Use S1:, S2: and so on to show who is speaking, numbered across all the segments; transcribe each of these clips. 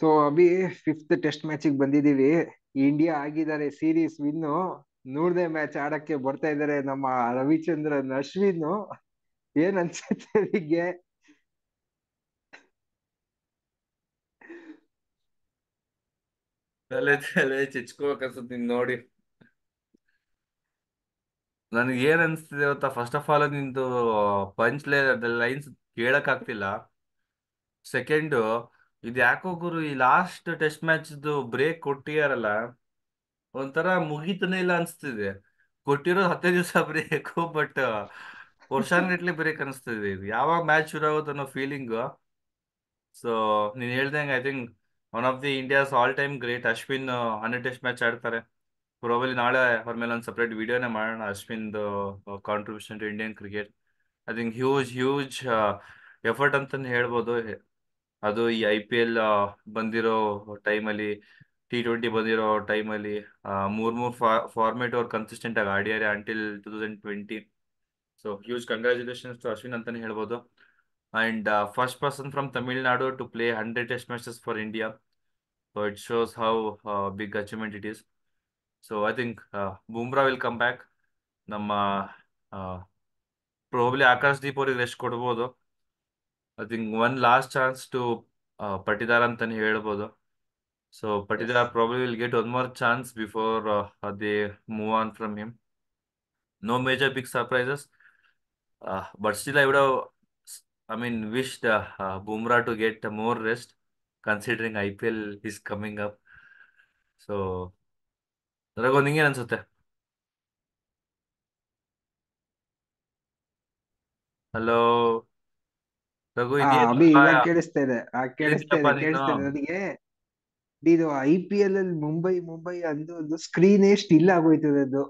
S1: So Abhi fifth test ಮ್ಯಾಚಿಗೆ ಬಂದಿದೀವಿ India ಆಗಿದ್ದಾರೆ ಸೀರೀಸ್ ವಿನ್ನು ನೂರನೇ ಮ್ಯಾಚ್ ಆಡಕ್ಕೆ ಬರ್ತಾ ಇದ್ದಾರೆ ನಮ್ಮ ರವಿಚಂದ್ರನ್ ಅಶ್ವಿನ್ ಏನ್ ಅನ್ಸುತ್ತೆ ನಿಮಗೆ
S2: ತಲೆ ತಲೆ ನೋಡಿ ನನಗೆ ಏನ್ ಅನ್ಸ್ತಿದೆ ಅಂತ ಫಸ್ಟ್ ಆಫ್ ಆಲ್ ನಿಂದು ಪಂಚ್ ಲೈನ್ಸ್ ಕೇಳಕ್ ಆಗ್ತಿಲ್ಲ ಸೆಕೆಂಡು ಇದು ಯಾಕೋ ಗುರು ಈ ಲಾಸ್ಟ್ ಟೆಸ್ಟ್ ಮ್ಯಾಚ್ದು ಬ್ರೇಕ್ ಕೊಟ್ಟಿಯಾರಲ್ಲ ಒಂಥರ ಮುಗೀತನೇ ಇಲ್ಲ ಅನಿಸ್ತಿದೆ ಕೊಟ್ಟಿರೋದು ಹತ್ತೇ ದಿವಸ ಬ್ರೇಕ್ ಬಟ್ ವರ್ಷಾನ್ಗಟ್ಲೆ ಬ್ರೇಕ್ ಅನಿಸ್ತಿದೆ ಇದು ಯಾವಾಗ ಮ್ಯಾಚ್ ಶುರು ಆಗುತ್ತೆ ಅನ್ನೋ ಫೀಲಿಂಗು ಸೊ ನೀನ್ ಹೇಳ್ದಂಗೆ I think one of the India's all time great Ashwin hundred test match ಆಡ್ತಾರೆ ಪ್ರೊಬಲಿ ನಾಳೆ ಅವ್ರ ಮೇಲೆ ಒಂದು ಸಪ್ರೇಟ್ ವಿಡಿಯೋನೇ ಮಾಡೋಣ ಅಶ್ವಿನ್ದು contribution to Indian cricket I think huge huge effort ಅಂತಲೇ ಹೇಳ್ಬೋದು ಅದು ಈ ಐ ಪಿ ಎಲ್ ಬಂದಿರೋ ಟೈಮಲ್ಲಿ ಟಿ ಟ್ವೆಂಟಿ ಬಂದಿರೋ ಟೈಮಲ್ಲಿ ಮೂರ್ ಮೂರ್ ಫಾರ್ಮೇಟ್ ಅವ್ರು ಕನ್ಸಿಸ್ಟೆಂಟ್ ಆಗಿ ಆಡಿಯಾರೆ until two thousand twenty so huge congratulations to Ashwin ಅಂತಾನೆ ಹೇಳ್ಬೋದು and first person from Tamil Nadu to play hundred test matches for India so it shows how big achievement it is so I think Bumrah will come back ನಮ್ಮ probably Akash Deep ಅವ್ರಿಗೆ rest ಕೊಡ್ಬೋದು I think one last chance to Patidar ಅಂತಾನೆ ಹೇಳ್ಬೋದು so Patidar probably will get one more chance before they move on from him no major big surprises but still I would I mean wish the Bumrah to get more rest considering I P L is coming up so ಅದ್ರಾಗೊಂದು ಹಿಂಗೇನು ಅನ್ಸುತ್ತೆ hello
S1: Abhi ಇವಾಗ ಕೇಳಿಸ್ತಾ ಇದೆ ಆ ಕೇಳಿಸ್ತಾ ಇದೆ ನನಗೆ ನೀನು ಐ ಅಲ್ಲಿ ಮುಂಬೈ ಮುಂಬೈ ಅಂದು ಒಂದು ಸ್ಕ್ರೀನ್ ಎಷ್ಟು ಇಲ್ಲ ಆಗೋಯ್ತದೆ ಅದು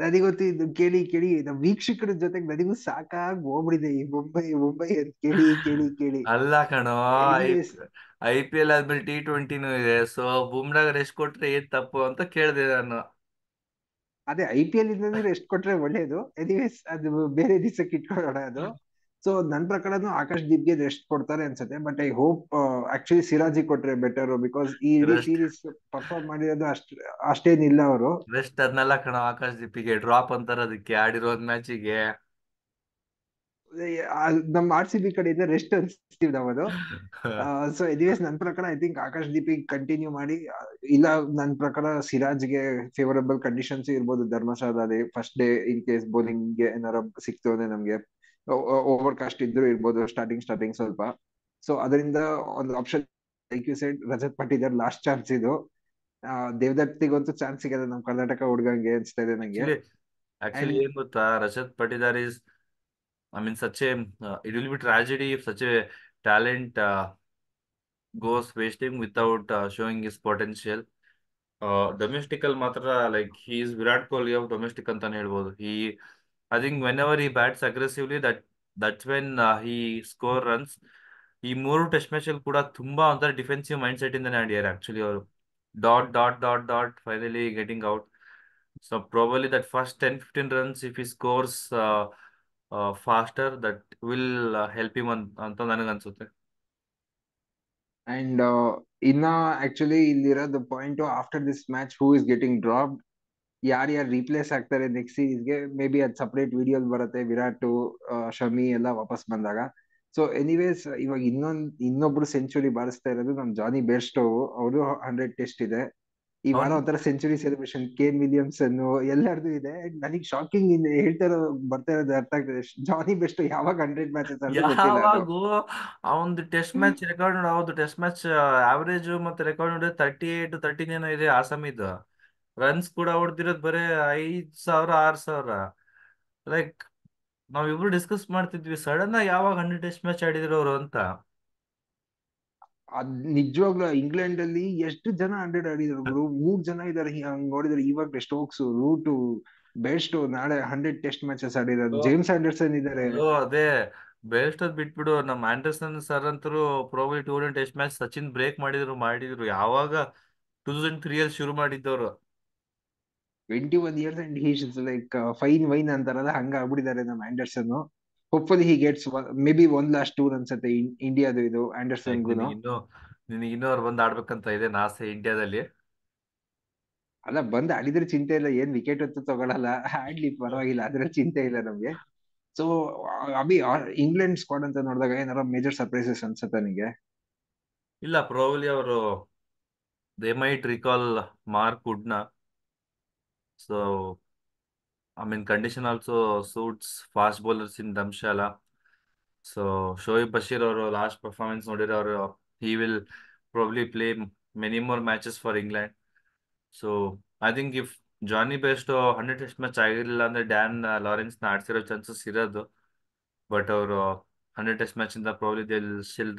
S1: ನನಗೊತ್ತು ಇದು ಕೇಳಿ ಕೇಳಿ ನಮ್ಮ ವೀಕ್ಷಕರ ಜೊತೆಗೆ ನನಗೂ ಸಾಕಾಗಿ ಹೋಗ್ಬಿಡಿದೆ ಈ ಮುಂಬೈ ಮುಂಬೈ ಅಂತ ಕೇಳಿ ಕೇಳಿ ಕೇಳಿ
S2: ಅಲ್ಲ ಕಣೋ ಐ ಪಿ ಎಲ್ ಆದ್ಮೇಲೆ ಟಿ ಟ್ವೆಂಟಿನೂ ಇದೆ ಸೊ ಬುಮ್ರಾಗ ರೆಸ್ಟ್ ಕೊಟ್ರೆ ಏನ್ ತಪ್ಪು ಅಂತ ಕೇಳಿದೆ ನಾನು
S1: ಅದೇ ಐ ಪಿ ಎಲ್ ಇಂದ ರೆಸ್ಟ್ ಕೊಟ್ರೆ ಒಳ್ಳೇದು ಎನಿವೇಸ್ ಅದು ಬೇರೆ ದಿವಸಕ್ಕೆ ಇಟ್ಕೊಳ್ಳೋಣ ಅದು ಸೊ ನನ್ನ ಪ್ರಕಾರನು ಆಕಾಶ್ ದೀಪ್ಗೆ ರೆಸ್ಟ್ ಕೊಡ್ತಾರೆ ಅನ್ಸುತ್ತೆ ಬಟ್ ಐ ಹೋಪ್ ಆಕ್ಚುಲಿ ಸಿರಾಜಿ ಕೊಟ್ರೆ ಬೆಟರ್ ಬಿಕಾಸ್ ಈ ಸೀರೀಸ್ ಪರ್ಫಾರ್ಮ್ ಮಾಡಿರೋದು ಅಷ್ಟು ಅಷ್ಟೇನಿಲ್ಲ ಅವರು
S2: ರೆಸ್ಟ್ ಅದನ್ನೆಲ್ಲ ಕಣ ಆಕಾಶ್ ದೀಪಿಗೆ ಡ್ರಾಪ್ ಅಂತಾರ ಅದಕ್ಕೆ ಆಡಿರೋ ಮ್ಯಾಚಿಗೆ
S1: ನಮ್ ಆರ್ ಸಿ ಬಿ ಕಡೆಯಿಂದ ರೆಸ್ಟ್ ಅನ್ಸ್ತೀವಿ ನಾವ್ ಅದು ಸೊ ಎನಿವೇಸ್ ನನ್ ಪ್ರಕಾರ ಐ ಥಿಂಕ್ ಆಕಾಶ್ ದೀಪಿಗೆ ಕಂಟಿನ್ಯೂ ಮಾಡಿ uh, ಇಲ್ಲ ನನ್ ಪ್ರಕಾರ ಸಿರಾಜ್ ಗೆ ಫೇವರಬಲ್ ಕಂಡೀಷನ್ಸ್ ಇರ್ಬೋದು ಧರ್ಮಶಾಲಾದಲ್ಲಿ first day in case bowling ಗೆ ಏನಾರ ಸಿಕ್ತು ಅಂದ್ರೆ ನಮ್ಗೆ ಓವರ್ ಕಾಸ್ಟ್ ಇದ್ರು ಇರ್ಬೋದು ಸ್ಟಾರ್ಟಿಂಗ್ ಸ್ಟಾರ್ಟಿಂಗ್ ಸ್ವಲ್ಪ ಸೊ ಅದರಿಂದ ಒಂದು option like you side Rajat Patidar last chance ಇದು ದೇವದತ್ತಿಗಂತೂ ಚಾನ್ಸ್ ಸಿಗದ ನಮ್ ಕರ್ನಾಟಕ ಹುಡುಗಂಗೆ ಅನ್ಸ್ತಾ ಇದೆ ನಂಗೆ
S2: ಆಕ್ಚುಲಿ ಏನ್ ಗೊತ್ತಾ Rajat Patidar is I mean such a it will be tragedy if such a talent goes wasting without showing his potential domestic ಅಲ್ಲಿ ಮಾತ್ರ like he is Virat Kohli of domestic ಅಂತಾನೆ ಹೇಳ್ಬೋದು ಈ I think whenever he bats aggressively, that that's when uh, he score runs. ಈ ಮೂರು test match ಅಲ್ಲಿ ಕೂಡ ತುಂಬಾ ಒಂಥರ ಡಿಫೆನ್ಸಿವ್ ಮೈಂಡ್ ಸೆಟ್ ಇಂದನೇ ಆಡಿದ್ದಾರೆ ಆಕ್ಚುಲಿ ಅವರು dot dot dot dot finally getting out so probably that first ten fifteen runs if he scores faster that will help him ಅಂತ ನನಗನ್ಸುತ್ತೆ
S1: ಅಂಡ್ ಇನ್ನ ಆಕ್ಚುಲಿ ಇಲ್ಲಿರೋದು point after this match who is getting dropped ಯಾರು ಯಾರು replace ಆಗ್ತಾರೆ next ಸೀರೀಸ್ಗೆ maybe ಅದು separate ವಿಡಿಯೋಲ್ ಬರುತ್ತೆ ವಿರಾಟ್ ಶಮಿ ಎಲ್ಲ ವಾಪಸ್ ಬಂದಾಗ ಸೊ ಎನಿವೇಸ್ ಇವಾಗ ಇನ್ನೊಂದ್ ಇನ್ನೊಬ್ರು ಸೆಂಚುರಿ ಬಾರಿಸ್ತಾ ಇರೋದು ನಮ್ ಜಾನಿ ಬೇರ್ಸ್ಟೋವ್ ಅವರು ಹಂಡ್ರೆಡ್ ಟೆಸ್ಟ್ ಇದೆ ಈ ವಾರ ಒಂಥರ ಸೆಂಚುರಿ ಸೆಲೆಬ್ರೇಷನ್ ಕೇನ್ ವಿಲಿಯಮ್ಸನ್ ಎಲ್ಲರದು ಇದೆ ನನಗೆ ಶಾಕಿಂಗ್ ಹೇಳ್ತಾ ಇರೋ ಬರ್ತಾ ಇರೋದು ಅರ್ಥ ಆಗ್ತದೆ ಜಾನಿ ಬೆಸ್ಟ್ ಯಾವಾಗ ಹಂಡ್ರೆಡ್ ಮ್ಯಾಚಸ್
S2: ಒಂದು ಟೆಸ್ಟ್ ಮ್ಯಾಚ್ ರೆಕಾರ್ಡ್ ನೋಡು ಟೆಸ್ಟ್ ಮ್ಯಾಚ್ ಆವರೇಜ್ ಮತ್ತೆ ರೆಕಾರ್ಡ್ ನೋಡಿದ್ರೆ ತರ್ಟಿ ಏಟ್ ತರ್ಟಿ ನೈನ್ ಇದೆ ಆಸಮ್ ರನ್ಸ್ ಕೂಡ ಹೊಡ್ದಿರೋದ್ ಬರೇ ಐದ್ ಸಾವಿರ ಆರ್ ಸಾವಿರ ಲೈಕ್ ನಾವಿಬ್ರು ಡಿಸ್ಕಸ್ ಮಾಡ್ತಿದ್ವಿ ಸಡನ್ ಆಗಿ ಯಾವಾಗ ಹಂಡ್ರೆಡ್ ಟೆಸ್ಟ್ ಮ್ಯಾಚ್ ಆಡಿದ್ರು ಅವರು ಅಂತ
S1: ಅದ್ ನಿಜವಾಗ್ಲೂ ಇಂಗ್ಲೆಂಡ್ ಅಲ್ಲಿ ಎಷ್ಟು ಜನ ಹಂಡ್ರೆಡ್ ಆಡಿದ್ರು ಗುರು ಮೂರ್ ಜನ ಇದಾರೆ ಹಂಗ್ ನೋಡಿದ್ರೆ ಇವಾಗ ಸ್ಟೋಕ್ಸ್ ರೂಟ್ ಬೆಸ್ಟ್ ನಾಳೆ ಹಂಡ್ರೆಡ್ ಟೆಸ್ಟ್ ಮ್ಯಾಚಸ್ ಆಡಿದ್ರು ಜೇಮ್ಸ್ ಆಂಡರ್ಸನ್ ಇದಾರೆ
S2: ಅದೇ ಬೆಸ್ಟ್ ಅದ್ ಬಿಟ್ಬಿಡು ನಮ್ಮ ಆಂಡರ್ಸನ್ ಸರ್ ಅಂತರು probably tour test match Sachin break ಮಾಡಿದ್ರು ಮಾಡಿದ್ರು ಯಾವಾಗ ಟೂ ತೌಸಂಡ್ ತ್ರೀ ಅಲ್ಲಿ ಶುರು ಮಾಡಿದ್ದವ್ರು
S1: twenty one years and he's like fine wine ಅಂತಾರಲ್ಲ ಹಂಗ ಆಗ್ಬಿಟ್ಟಿದ್ದಾರೆ ನಮ್ಮ Anderson hopefully he gets maybe one last tour ಅನ್ಸುತ್ತೆ ಇಂಡಿಯಾದು ಇದು ಆಂಡರ್ಸನ್
S2: ಇನ್ನು ನಿನಗೆ ಇನ್ನೂ ಬಂದು ಆಡ್ಬೇಕಂತ ಇದೆ ನಾಸೆ ಇಂಡಿಯಾದಲ್ಲಿ
S1: ಅಲ್ಲ ಬಂದ್ ಆಡಿದ್ರೆ ಚಿಂತೆ ಇಲ್ಲ ಏನ್ ವಿಕೆಟ್ ಹೊತ್ತು ತಗೊಳಲ್ಲ ಆಡ್ಲಿ ಪರವಾಗಿಲ್ಲ ಅದ್ರ ಚಿಂತೆ ಇಲ್ಲ ನಮ್ಗೆ ಸೊ ಅಭಿ ಇಂಗ್ಲೆಂಡ್ ಸ್ಕ್ವಾಡ್ ಅಂತ ನೋಡಿದಾಗ ಏನಾರ ಮೇಜರ್ ಸರ್ಪ್ರೈಸಸ್ ಅನ್ಸುತ್ತೆ ನಿಮಗೆ
S2: ಇಲ್ಲ ಪ್ರೋಬಲಿ ಅವರು ದೇ ಮೈಟ್ ರಿಕಾಲ್ ಮಾರ್ಕ್ ವುಡ್ನ So, I mean, condition also suits fast bowlers in Dharamshala. So, Shoaib Bashir, last performance noted, or he will probably play many more matches for England. So, I think if 100 test match, test match ಆಗಿರಲಿಲ್ಲ ಅಂದ್ರೆ Dan ಲಾರೆನ್ಸ್ನ ಆಡ್ಸಿರೋ chances ಇರೋದು but ಅವರು hundred test match probably they will still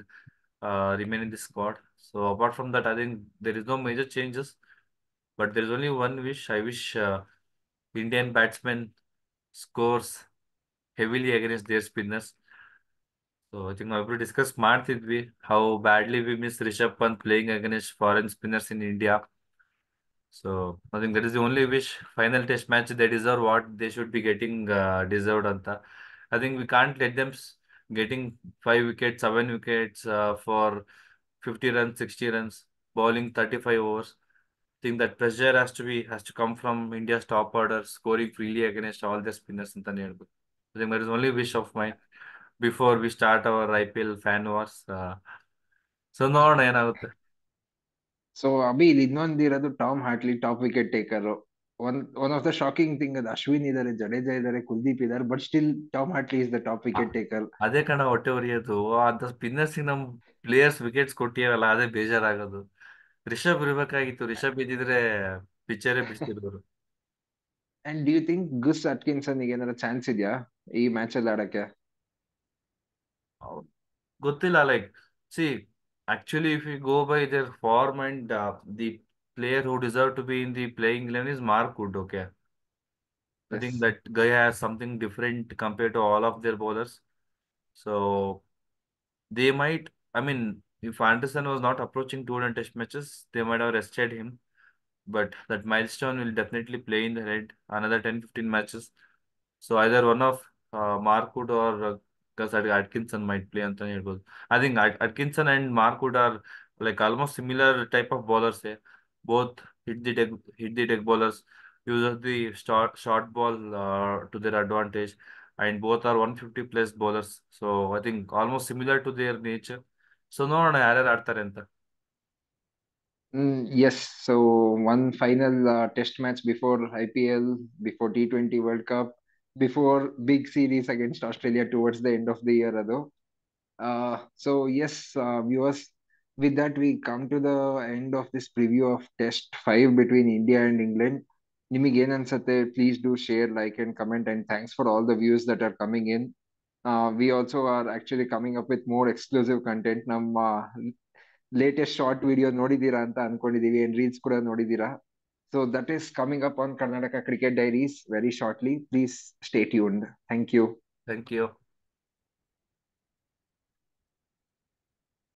S2: remain in this squad. So, apart from that, I think there is no major changes. But there's only one wish. I wish uh, Indian batsmen scores heavily against their spinners. So I think we will discuss smart it we how badly we miss Rishabh Pant playing against foreign spinners in India. So I think that is the only wish. Final test match they deserve what they should be getting uh, deserved Anta. I think we can't let them getting five wickets, seven wickets uh, for 50 runs, 60 runs, bowling 35 overs. think that pressure has to be has to come from India's top order scoring freely against all the spinners in the near I that is only wish of mine before we start our IPL fan wars. so no, no, no.
S1: So Abhi Lidnon Dira the Tom Hartley top wicket taker. One of the shocking thing is Ashwin either a Jadeja either a Kuldeep either, but still Tom Hartley is the top wicket taker.
S2: Adekana whatever you do, the spinners in them players wickets could tear a lot of bejaragadu. Rishabh ಇರ್ಬೇಕಾಗಿತ್ತು ರಿಷಬ್ ಇದ್ದಿದ್ರೆ picture ಬಿಡ್ತಿದ್ರು
S1: and do you think Gus Atkinson ಏನಾದ್ರೂ chance ಇದೆಯಾ ಈ match ಅಲ್ಲಿ ಆಡಕ್ಕೆ
S2: ಗೊತ್ತಿಲ್ಲ like see actually if you go by their form and the player who deserve to be in the playing eleven is Mark Wood okay I think that guy has something different compare to all of their bowlers so they might I mean If Anderson was not approaching 200 test matches, they might have rested him. But that milestone will definitely play in the head another 10 15 matches. So either one of uh, Markwood or uh, Gus Atkinson might play Anthony Edwards. I think At Atkinson and Markwood are like almost similar type of bowlers here. Both hit the deck, hit the deck bowlers, use the short short ball uh, to their advantage, and both are 150 plus bowlers. So I think almost similar to their nature. So ನೋಡೋಣ ಯಾರ್ಯಾರು ಆಡ್ತಾರೆ ಅಂತ
S1: yes so one final test match before I P L before T twenty world cup before big series against Australia towards the end of the year ಅದು so yes viewers with that we come to the end of this preview of test 5 between india and england nimige please do share like and comment and thanks for all the viewers that are coming in Uh, we also are actually coming up with more exclusive content ನಮ್ಮ latest short video ನೋಡಿದೀರಾ ಅಂತ ಅನ್ಕೊಂಡಿದೀವಿ ಏನ್ reels ಕೂಡ ನೋಡಿದೀರಾ so that is coming up on Karnataka cricket diaries very shortly please stay tuned thank you
S2: thank you